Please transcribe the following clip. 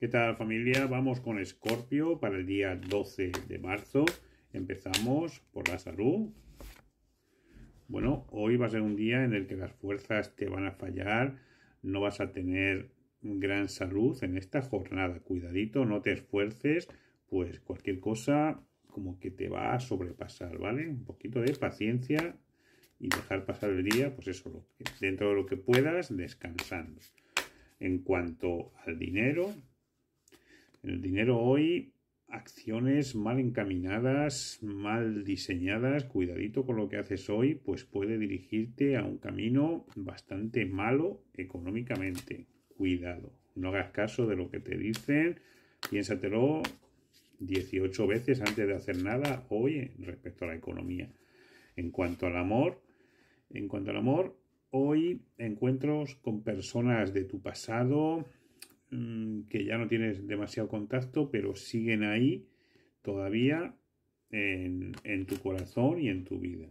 ¿Qué tal familia? Vamos con Escorpio para el día 12 de marzo. Empezamos por la salud. Bueno, hoy va a ser un día en el que las fuerzas te van a fallar, no vas a tener gran salud en esta jornada. Cuidadito, no te esfuerces, pues cualquier cosa como que te va a sobrepasar, ¿vale? Un poquito de paciencia y dejar pasar el día, pues eso, dentro de lo que puedas, descansando. En cuanto al dinero, el dinero hoy, acciones mal encaminadas, mal diseñadas, cuidadito con lo que haces hoy, pues puede dirigirte a un camino bastante malo económicamente. Cuidado, no hagas caso de lo que te dicen, piénsatelo 18 veces antes de hacer nada, hoy respecto a la economía. En cuanto al amor, en cuanto al amor, hoy encuentros con personas de tu pasado, Mm, que ya no tienes demasiado contacto, pero siguen ahí todavía en tu corazón y en tu vida.